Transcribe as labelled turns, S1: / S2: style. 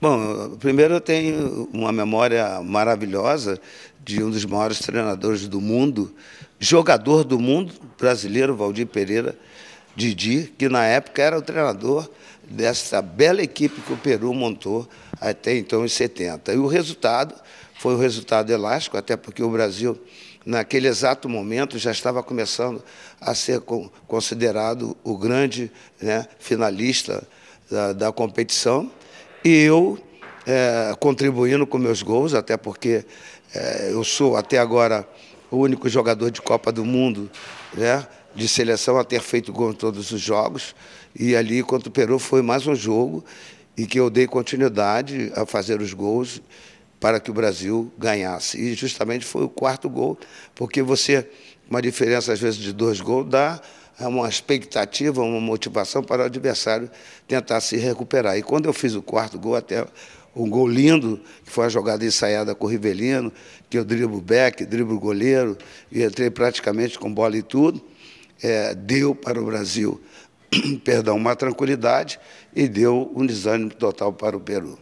S1: Bom, primeiro eu tenho uma memória maravilhosa de um dos maiores treinadores do mundo, jogador do mundo brasileiro, Valdir Pereira Didi, que na época era o treinador dessa bela equipe que o Peru montou até então em 70. E o resultado foi um resultado elástico, até porque o Brasil, naquele exato momento, já estava começando a ser considerado o grande né, finalista da, da competição e eu, é, contribuindo com meus gols, até porque é, eu sou até agora o único jogador de Copa do Mundo, né? de seleção a ter feito gol em todos os jogos. E ali, contra o Peru, foi mais um jogo e que eu dei continuidade a fazer os gols para que o Brasil ganhasse. E justamente foi o quarto gol, porque você, uma diferença às vezes de dois gols, dá é uma expectativa, uma motivação para o adversário tentar se recuperar. E quando eu fiz o quarto gol, até um gol lindo, que foi a jogada ensaiada com o Rivelino, que eu driblo back, driblo goleiro, e entrei praticamente com bola e tudo, é, deu para o Brasil perdão, uma tranquilidade e deu um desânimo total para o Peru.